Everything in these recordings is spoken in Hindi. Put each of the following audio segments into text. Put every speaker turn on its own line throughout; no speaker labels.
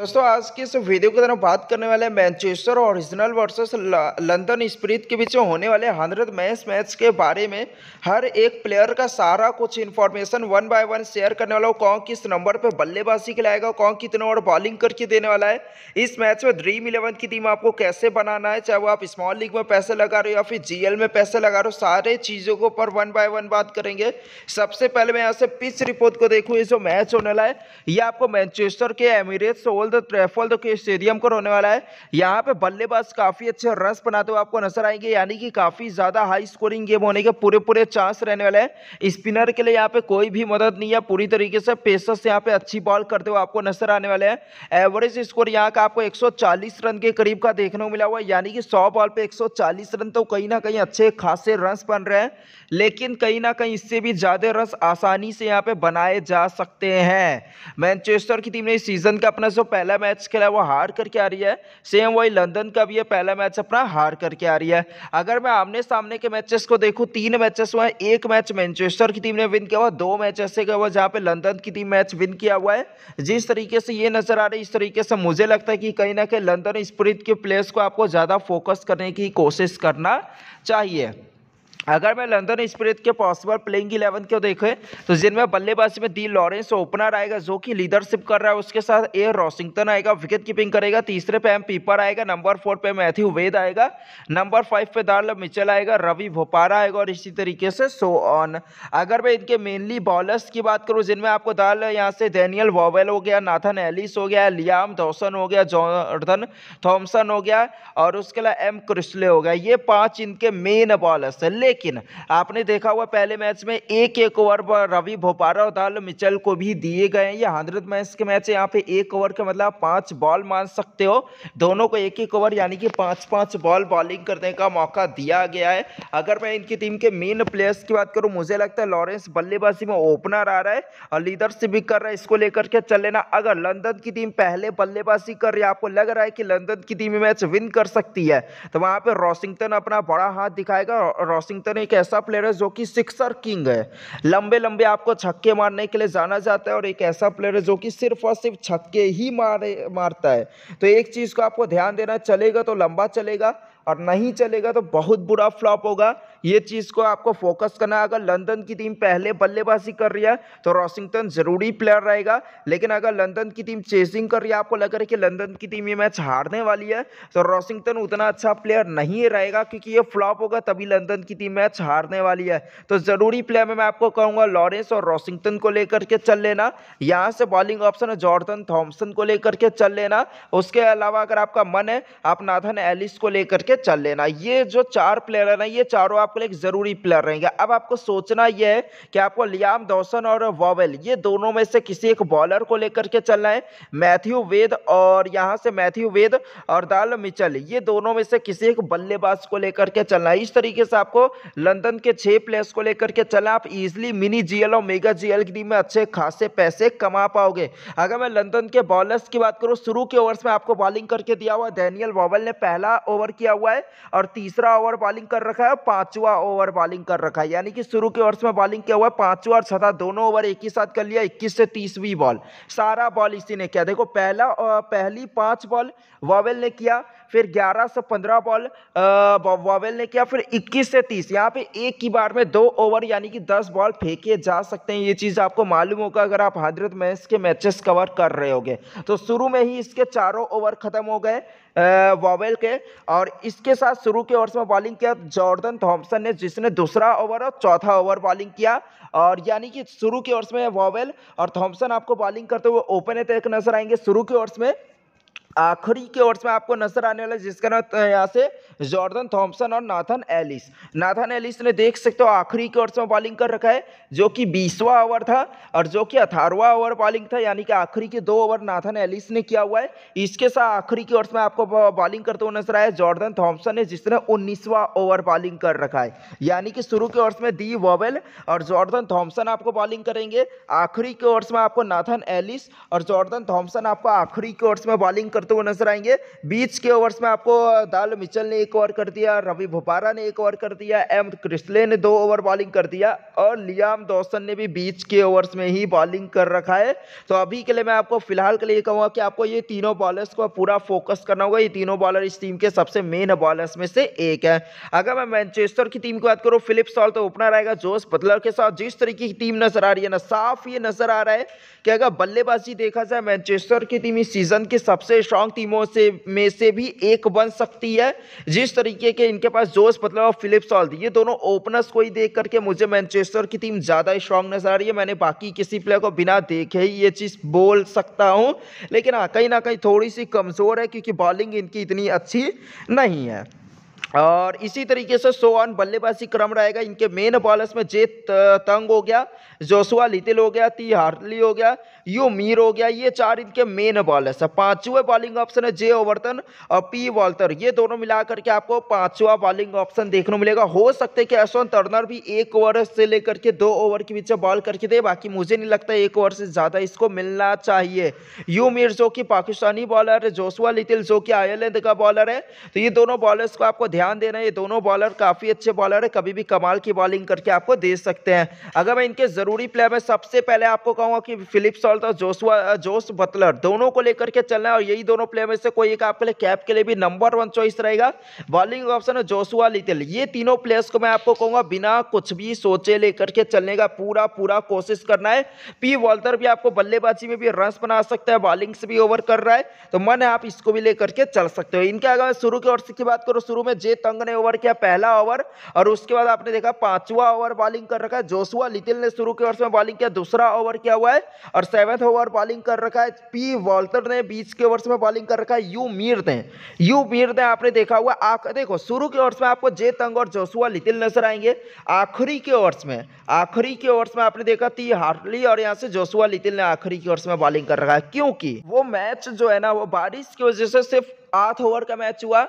दोस्तों आज के इस वीडियो के तरफ बात करने वाले Manchester Original versus London Spirit के बीच होने वाले हंड्रेड मैच मैच के बारे में हर एक प्लेयर का सारा कुछ information one by one share करने वाला हूँ कौन किस नंबर पे बल्लेबाजी लाएगा कौन कितने ओवर बॉलिंग करके देने वाला है इस मैच में ड्रीम इलेवन की टीम आपको कैसे बनाना है चाहे वो आप स्मॉल लीग में पैसे लगा रहे हो या फिर जी में पैसे लगा रहे हो सारे चीज़ों को ऊपर वन बाय वन बात करेंगे सबसे पहले मैं यहाँ से पिच रिपोर्ट को देखूँ ये जो मैच होने वाला है ये आपको मैनचेस्टर के एमिरेट्स द ट्रेफोल्ड के स्टेडियम पर होने वाला है यहाँ पे बल्लेबाज काफ़ी अच्छे रस बनाते हुए आपको नजर आएंगे यानी कि काफ़ी ज़्यादा हाई स्कोरिंग गेम होने के पूरे पूरे चांस रहने वाले हैं स्पिनर के लिए यहाँ पे कोई भी मदद नहीं है पूरी तरीके से पेसर्स यहाँ पे अच्छी बॉल करते हुए आपको नजर आने वाले हैं एवरेज स्कोर यहाँ का आपको एक रन के करीब का देखने को मिला हुआ है यानी कि सौ बॉल पे एक रन तो कहीं ना कहीं अच्छे खासे रन बन रहे हैं लेकिन कहीं ना कहीं इससे भी ज़्यादा रन आसानी से यहाँ पे बनाए जा सकते हैं मैनचेस्टर की टीम ने इस सीजन का अपना जो पहला मैच खेला वो हार करके आ रही है सेम वही लंदन का भी ये पहला मैच अपना हार करके आ रही है अगर मैं आमने सामने के मैचेस को देखूँ तीन मैचेस हुए हैं एक मैच मैनचेस्टर की टीम ने विन किया हुआ दो मैच ऐसे गए हुआ जहाँ पे लंदन की टीम मैच विन किया हुआ है जिस तरीके से ये नज़र आ रही है इस तरीके से मुझे लगता है कि कहीं ना कहीं लंदन स्प्रिट के प्लेयर्स को आपको ज़्यादा फोकस करने की कोशिश करना चाहिए अगर मैं लंदन स्प्रिथ के पॉसिबल प्लेइंग इलेवन को देखें तो जिनमें बल्लेबाजी में दी लॉरेंस ओपनर आएगा जो कि लीडरशिप कर रहा है उसके साथ ए रॉसिंगटन आएगा विकेट कीपिंग करेगा तीसरे पे एम पीपर आएगा नंबर फोर पे मैथ्यू वेद आएगा नंबर फाइव पे दार्ल मिचल आएगा रवि भोपारा आएगा और इसी तरीके से सो ऑन अगर मैं इनके मेनली बॉलर्स की बात करूँ जिनमें आपको दार्ल यहाँ से डेनियल वॉवेल हो गया नाथन एलिस हो गया लियाम धोसन हो गया जॉर्धन थॉम्सन हो गया और उसके अलावा एम क्रिस्ले हो गया ये पाँच इनके मेन बॉलर्स है लेकिन लेकिन आपने देखा हुआ पहले मैच में एक एक ओवर पर रवि भोपारा और दाल मिचल को भी दिए गए हैं ये हंड्रेड मैच के मैच है यहाँ पे एक ओवर का मतलब पांच बॉल मान सकते हो दोनों को एक एक ओवर यानी कि पांच पांच बॉल बॉलिंग करने का मौका दिया गया है अगर मैं इनकी टीम के मेन प्लेयर्स की बात करूँ मुझे लगता है लॉरेंस बल्लेबाजी में ओपनर आ रहा है और लीडरशिप भी कर रहा है इसको लेकर के चल लेना अगर लंदन की टीम पहले बल्लेबाजी कर रही है आपको लग रहा है कि लंदन की टीम मैच विन कर सकती है तो वहाँ पर रॉसिंगटन अपना बड़ा हाथ दिखाएगा रॉसिंग वाशिंगटन एक ऐसा प्लेयर है जो कि सिक्सर किंग है लंबे लंबे आपको छक्के मारने के लिए जाना जाता है और एक ऐसा प्लेयर है जो कि सिर्फ और सिर्फ छक्के ही मारे मारता है तो एक चीज़ को आपको ध्यान देना चलेगा तो लंबा चलेगा और नहीं चलेगा तो बहुत बुरा फ्लॉप होगा ये चीज़ को आपको फोकस करना है अगर लंदन की टीम पहले बल्लेबाजी कर रही है तो रॉसिंगटन ज़रूरी प्लेयर रहेगा लेकिन अगर लंदन की टीम चेसिंग कर रही है आपको लग रहा है कि लंदन की टीम ये मैच हारने वाली है तो रॉसिंगटन उतना अच्छा प्लेयर नहीं रहेगा क्योंकि ये फ्लॉप होगा तभी लंदन की टीम मैच हारने वाली है तो ज़रूरी प्लेयर में मैं आपको कहूंगा लॉरेंस और रॉसिंगटन को लेकर के चल लेना यहाँ से बॉलिंग ऑप्शन है जॉर्डन थॉम्सन को लेकर के चल लेना उसके अलावा अगर आपका मन है आप नाथन एलिस को लेकर के चल लेना ये जो चार प्लेयर है ना ये चारों आप आपके लिए एक ज़रूरी प्लेयर रहेंगे अब आपको सोचना यह है कि आपको लियाम दौसन और वॉवेल ये दोनों में से किसी एक बॉलर को लेकर के चलना है मैथ्यू वेद और यहाँ से मैथ्यू वेद और दाल मिचल ये दोनों में से किसी एक बल्लेबाज को लेकर के चलना है इस तरीके से आपको लंदन के छः प्लेयर्स को लेकर के चलना आप ईजिली मिनी जी और मेगा जी की में अच्छे खासे पैसे कमा पाओगे अगर मैं लंदन के बॉलर्स की बात करूँ शुरू के ओवर्स में आपको बॉलिंग करके दिया हुआ डेनियल वॉवल ने पहला ओवर किया हुआ है और तीसरा ओवर बॉलिंग कर रखा है और पांचवा ओवर बॉलिंग कर रखा है यानी कि शुरू के ओवर्स में बॉलिंग किया हुआ है पांचवा और छठा दोनों ओवर एक ही साथ कर लिया इक्कीस से तीसवीं बॉल सारा बॉल इसी ने किया देखो पहला पहली पांच बॉल वावेल ने किया फिर 11 से 15 बॉल वावेल ने किया फिर 21 से 30 यहाँ पे एक की बार में दो ओवर यानी कि 10 बॉल फेंके जा सकते हैं ये चीज़ आपको मालूम होगा अगर आप हजरत मैच के मैचेस कवर कर रहे होगे तो शुरू में ही इसके चारों ओवर खत्म हो गए वॉवेल के और इसके साथ शुरू के ओवर्स में बॉलिंग किया जॉर्दन थॉम्सन ने जिसने दूसरा ओवर और चौथा ओवर बॉलिंग किया और यानी कि शुरू के ओवर्स में वॉवेल और थॉम्सन आपको बॉलिंग करते हुए ओपन है तक नजर आएंगे शुरू के ओवर्स में आखिरी के वर्ष में आपको नजर आने वाला जिसका नाम तो यहाँ से जॉर्दन थॉम्सन और नाथन एलिस नाथन एलिस ने देख सकते हो आखिरी ओवर से बॉलिंग कर रखा है जो कि बीसवा ओवर था और जो कि अठारवा ओवर बॉलिंग था यानी कि आखिरी के दो ओवर नाथन एलिस ने किया हुआ है इसके साथ आखिरी के ओवर्स में आपको बॉलिंग करते हुए नजर आया जॉर्दन थॉम्सन ने जिसने उन्नीसवा ओवर बॉलिंग कर रखा है यानी कि शुरू के ओर में दी वोवेल और जॉर्दन थॉम्सन आपको बॉलिंग करेंगे आखिरी के ओवर्स में आपको नाथन एलिस और जॉर्दन थॉम्सन आपको आखिरी के ओर में बॉलिंग करते हुए नजर आएंगे बीच के ओवर्स में आपको दाल मिचल ने एक एक ओवर कर दिया रवि भोपारा ने एक ओवर कर दिया एम क्रिस्ले ने दो ओवर बॉलिंग कर दिया और लियाम दौसन ने भी बीच के ओवर्स में ही बॉलिंग कर रखा है तो अभी के लिए मैं आपको फिलहाल के लिए कहूँगा कि आपको ये तीनों बॉलर्स को पूरा फोकस करना होगा ये तीनों बॉलर इस टीम के सबसे मेन बॉलर्स में से एक है अगर मैं मैनचेस्टर की टीम की बात करूँ फिलिप्स सॉल तो ओपनर आएगा जोश बदलर के साथ जिस तरीके की टीम नजर आ रही है ना साफ ये नजर आ रहा है कि अगर बल्लेबाजी देखा जाए मैनचेस्टर की टीम इस सीजन के सबसे स्ट्रांग टीमों से में से भी एक बन सकती है जिस तरीके के इनके पास जोश मतलब और फिलिप्स ऑल ये दोनों ओपनर्स को ही देख करके मुझे मैनचेस्टर की टीम ज़्यादा स्ट्रांग नजर आ रही है मैंने बाकी किसी प्लेयर को बिना देखे ही ये चीज़ बोल सकता हूँ लेकिन हाँ कहीं ना कहीं थोड़ी सी कमज़ोर है क्योंकि बॉलिंग इनकी इतनी अच्छी नहीं है और इसी तरीके से सो ऑन बल्लेबाजी क्रम रहेगा इनके मेन बॉलर्स में जे तंग हो गया जोसुआ लिटिल हो गया ती हार्टली हो गया यू मीर हो गया ये चार इनके मेन बॉलर्स है पांचवें बॉलिंग ऑप्शन है जे ओवर्टन और पी वॉल्टर ये दोनों मिलाकर के आपको पांचवा बॉलिंग ऑप्शन देखने मिलेगा हो सकता है कि यशवंत टर्नर भी एक ओवर से लेकर के दो ओवर के बीच बॉल करके दे बाकी मुझे नहीं लगता एक ओवर से ज़्यादा इसको मिलना चाहिए यू मीर जो कि पाकिस्तानी बॉलर है जोसुआ लिटिल जो कि आयरलैंड का बॉलर है तो ये दोनों बॉलर्स को आपको ध्यान दे रहे हैं ये दोनों बॉलर काफ़ी अच्छे बॉलर है कभी भी कमाल की बॉलिंग करके आपको दे सकते हैं अगर मैं इनके ज़रूरी प्लेयर में सबसे पहले आपको कहूँगा कि फिलिप सॉल्ट और जोसुआ जोस बतलर दोनों को लेकर के चलना है और यही दोनों प्लेयर में से कोई एक आपके लिए कैप के लिए भी नंबर वन चॉइस रहेगा बॉलिंग ऑप्शन है जोसुआ लिटिल ये तीनों प्लेयर्स को मैं आपको कहूँगा बिना कुछ भी सोचे लेकर के चलने का पूरा पूरा कोशिश करना है पी वॉल्टर भी आपको बल्लेबाजी में भी रन बना सकता है बॉलिंग से भी ओवर कर रहा है तो मन है आप इसको भी लेकर के चल सकते हो इनके अगर शुरू की और की बात करो शुरू में जे तंग ने ओवर किया पहला ओवर और उसके बाद आपने देखा पांचवा ओवर बॉलिंग कर रखा है जोसुआ लिटिल ने शुरू के ओवर में बॉलिंग किया दूसरा ओवर किया हुआ है और सेवन्थ ओवर बॉलिंग कर रखा है पी वॉल्टर ने बीच के ओवर में बॉलिंग कर रखा है यू मीर ने यू मीर ने आपने देखा हुआ आख देखो शुरू के ओवर में आपको जे तंग और जोसुआ लिटिल नजर आएंगे आखिरी के ओवर में आखिरी के ओवर में आपने देखा ती हार्टली और यहाँ से जोसुआ लिटिल ने आखिरी के ओवर में बॉलिंग कर रखा है क्योंकि वो मैच जो है ना वो बारिश की वजह से सिर्फ आठ ओवर का मैच हुआ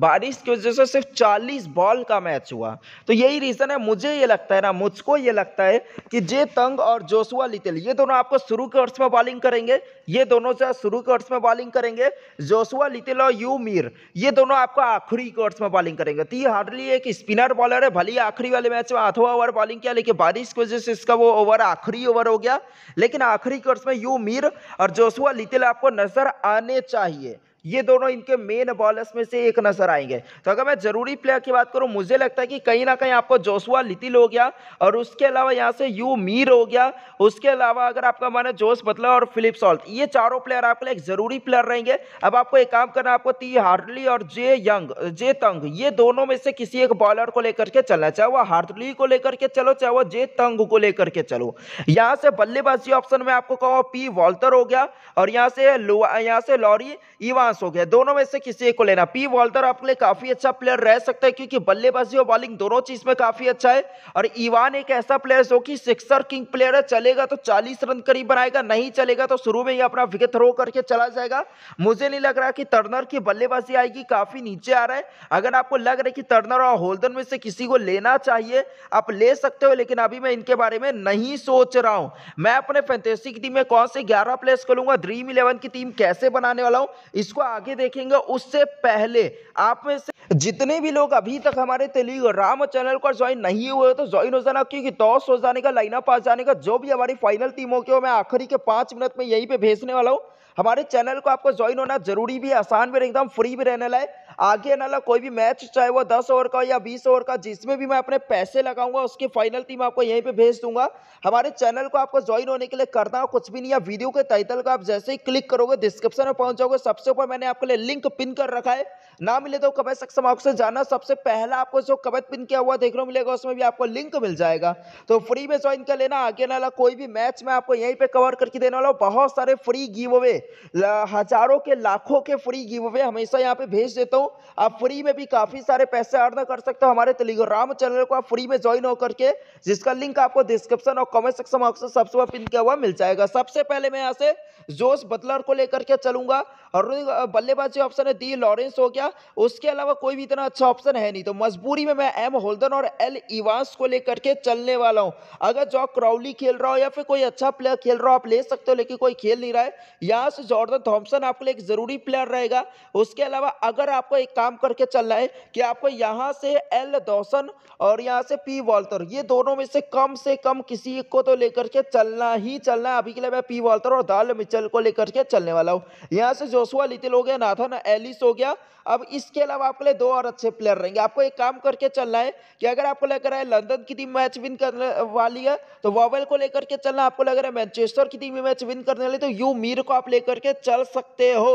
बारिश की वजह से सिर्फ 40 बॉल का मैच हुआ तो यही रीज़न है मुझे ये लगता है ना मुझको ये लगता है कि जे तंग और जोसुआ लिटिल ये दोनों आपको शुरू के अर्थ में बॉलिंग करेंगे ये दोनों से शुरू के अर्थ में बॉलिंग करेंगे जोसुआ लिटिल और यू मीर ये दोनों आपको आखिरी के अर्थ में बॉलिंग करेंगे तो ये हार्डली एक स्पिनर बॉलर है भले आखिरी वाले मैच में आठवा ओवर बॉलिंग किया लेकिन बारिश की वजह से इसका वो ओवर आखिरी ओवर हो गया लेकिन आखिरी अर्थ में यू मीर और जोसुआ लिटिल आपको नजर आने चाहिए ये दोनों इनके मेन बॉलर्स में से एक नजर आएंगे तो अगर मैं जरूरी प्लेयर की बात करूं मुझे लगता है कि कहीं ना कहीं आपको जोसुआ लितिल हो गया और उसके अलावा यहाँ से यू मीर हो गया उसके अलावा अगर आपका माना जोस बतला और फिलिप सॉल्ट ये चारों प्लेयर आपके लिए एक जरूरी प्लेयर रहेंगे अब आपको एक काम करना आपको ती हार्डली और जे यंग जे तंग ये दोनों में से किसी एक बॉलर को लेकर के चलना चाहे वो हार्डली को लेकर के चलो चाहे वो जे तंग को लेकर के चलो यहाँ से बल्लेबाजी ऑप्शन में आपको कहो पी वॉल्टर हो गया और यहाँ से यहाँ से लॉरी इवा पास हो गया दोनों में से किसी एक को लेना पी वॉल्टर आपके लिए काफी अच्छा प्लेयर रह सकता है क्योंकि बल्लेबाजी और बॉलिंग दोनों चीज में काफी अच्छा है और इवान एक ऐसा प्लेयर जो कि सिक्सर किंग प्लेयर है चलेगा तो चालीस रन करीब बनाएगा नहीं चलेगा तो शुरू में ही अपना विकेट थ्रो करके चला जाएगा मुझे नहीं लग रहा कि टर्नर की बल्लेबाजी आएगी काफी नीचे आ रहा है अगर आपको लग रहा है कि टर्नर और होल्डन में से किसी को लेना चाहिए आप ले सकते हो लेकिन अभी मैं इनके बारे में नहीं सोच रहा हूं मैं अपने फैंटेसी की टीम में कौन से ग्यारह प्लेयर्स को लूंगा ड्रीम इलेवन की टीम कैसे बनाने वाला हूं इसको को आगे देखेंगे उससे पहले आप में से जितने भी लोग अभी तक हमारे टेलीग्राम चैनल को ज्वाइन नहीं हुए हो तो ज्वाइन हो जाना क्योंकि टॉस हो जाने का लाइनअप आ जाने का जो भी हमारी फाइनल टीम होगी मैं आखिरी के पांच मिनट में यहीं पर भेजने वाला हूँ हमारे चैनल को आपको ज्वाइन होना जरूरी भी आसान भी एकदम फ्री भी रहने लाए आगे नाला कोई भी मैच चाहे वो दस ओवर का या बीस ओवर का जिसमें भी मैं अपने पैसे लगाऊंगा उसकी फाइनल टीम आपको यहीं पे भेज दूंगा हमारे चैनल को आपको ज्वाइन होने के लिए करना कुछ भी नहीं है वीडियो के टाइटल का आप जैसे ही क्लिक करोगे डिस्क्रिप्शन में पहुंच जाओगे सबसे ऊपर मैंने आपके लिए लिंक पिन कर रखा है ना मिले तो कमेंट सक्षम आपसे जाना सबसे पहला आपको जो कब पिन किया हुआ देखने को मिलेगा उसमें भी आपको लिंक मिल जाएगा तो फ्री में ज्वाइन कर लेना आगे नाला कोई भी मैच में आपको यहीं पर कवर करके देने वाला बहुत सारे फ्री गिव अवे हजारों के लाखों के फ्री गिव अवे हमेशा यहाँ पे भेज देता हूँ आप फ्री में भी काफ़ी सारे पैसे अर्न कर सकते हो हमारे टेलीग्राम चैनल को आप फ्री में ज्वाइन हो करके जिसका लिंक आपको डिस्क्रिप्शन और कमेंट सेक्शन में सबसे पिन किया हुआ मिल जाएगा सबसे पहले मैं यहाँ से जोश बदलर को लेकर के चलूंगा और बल्लेबाजी ऑप्शन है दी लॉरेंस हो गया उसके अलावा कोई भी इतना अच्छा ऑप्शन है नहीं तो मजबूरी में मैं एम होल्डन और एल इवांस को लेकर के चलने वाला हूँ अगर जॉक क्राउली खेल रहा हो या फिर कोई अच्छा प्लेयर खेल रहा हो आप ले सकते हो लेकिन कोई खेल नहीं रहा है यहाँ से जॉर्डन थॉम्सन आपके लिए एक जरूरी प्लेयर रहेगा उसके अलावा अगर आप आपको एक काम करके चलना है कि आपको यहाँ से एल दौसन और यहाँ से पी वॉल्टर ये दोनों में से कम से कम किसी को तो लेकर के चलना ही चलना है अभी के लिए मैं पी वॉल्टर और दाल मिचल को लेकर के चलने वाला हूँ यहाँ से जोसुआ लिटिल हो गया नाथन एलिस हो गया अब इसके अलावा आपके लिए दो और अच्छे प्लेयर रहेंगे आपको एक काम करके चलना है कि अगर आपको लग रहा है लंदन की टीम मैच विन करने वाली है तो वॉवेल को लेकर के चलना आपको लग रहा है मैनचेस्टर की टीम मैच विन करने वाली तो यू मीर को आप लेकर के चल सकते हो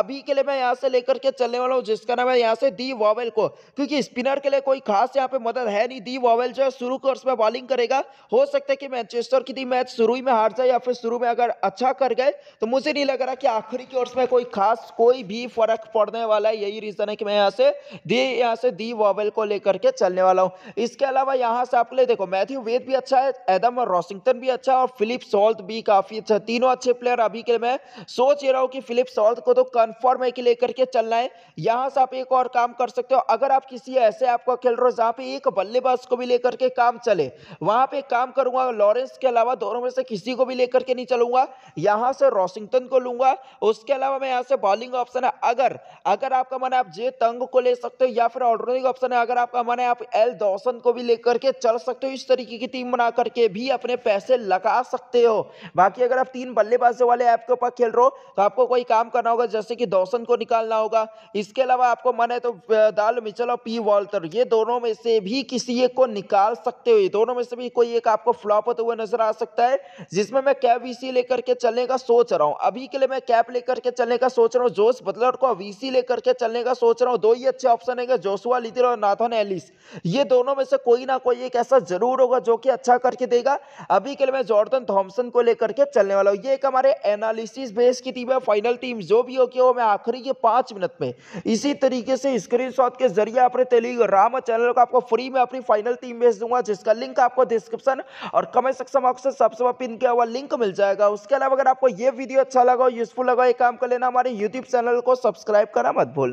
अभी के लिए मैं यहाँ से लेकर के चलने वाला हूँ जिसका नाम है यहाँ से दी वॉवेल को क्योंकि स्पिनर के लिए कोई खास यहाँ पे मदद है नहीं दी वॉवेल जो है शुरू कोर्स में बॉलिंग करेगा हो सकता है कि मैनचेस्टर की टीम मैच शुरू ही में हार जाए या फिर शुरू में अगर अच्छा कर गए तो मुझे नहीं लग रहा कि आखिरी कोर्स में कोई खास कोई भी फर्क पड़ने वाला है यही रीज़न है कि मैं यहाँ से दी यहाँ से दी वॉवेल को लेकर के चलने वाला हूँ इसके अलावा यहाँ से आप लिए देखो मैथ्यू वेद भी अच्छा है एडम और रॉसिंगटन भी अच्छा और फिलिप सॉल्ट भी काफ़ी अच्छा तीनों अच्छे प्लेयर अभी के मैं सोच ही रहा हूँ कि फिलिप सॉल्ट को तो कन्फर्म है कि लेकर के चलना है यहाँ यहां से आप एक और काम कर सकते हो अगर आप किसी ऐसे ऐप का खेल रहे हो जहां पे एक बल्लेबाज को भी लेकर के काम चले वहां पे काम करूंगा लॉरेंस के अलावा दोनों में से किसी को भी लेकर के नहीं चलूंगा यहां से रॉसिंगटन को लूंगा उसके अलावा मैं यहाँ से बॉलिंग ऑप्शन है अगर अगर आपका मन है आप जे तंग को ले सकते हो या फिर ऑल्टरनेटिव ऑप्शन है अगर आपका मन है आप एल दौसन को भी लेकर के चल सकते हो इस तरीके की टीम बना करके भी अपने पैसे लगा सकते हो बाकी अगर आप तीन बल्लेबाजों वाले ऐप के ऊपर खेल रहे हो तो आपको कोई काम करना होगा जैसे कि दौसन को निकालना होगा इसके अलावा अलावा मतलब आपको मन है तो दाल मिचल और पी वॉल्टर ये दोनों में से भी किसी एक को निकाल सकते हो दोनों में से भी कोई एक आपको फ्लॉप होते हुए नजर आ सकता है जिसमें मैं कैप वीसी लेकर के चलने का सोच रहा हूँ अभी के लिए मैं कैप लेकर के चलने का सोच रहा हूँ जोश बदलर को वीसी लेकर के चलने का सोच रहा हूँ दो ही अच्छे ऑप्शन है जोशुआ लिदिर और नाथन एलिस ये दोनों में से कोई ना कोई एक ऐसा जरूर होगा जो कि अच्छा करके देगा अभी के लिए मैं जॉर्डन थॉम्सन को लेकर के चलने वाला हूँ ये एक हमारे एनालिसिस बेस की टीम है फाइनल टीम जो भी होगी वो मैं आखिरी के पांच मिनट में इस इसी तरीके से स्क्रीन के जरिए अपने टेलीग्राम चैनल को आपको फ्री में अपनी फाइनल टीम भेज दूंगा जिसका लिंक आपको डिस्क्रिप्शन और कमेंट सेक्शन बॉक्स में सबसे पिन किया हुआ लिंक मिल जाएगा उसके अलावा अगर आपको ये वीडियो अच्छा लगा यूजफुल लगा ये काम कर लेना हमारे यूट्यूब चैनल को सब्सक्राइब करना मत भूल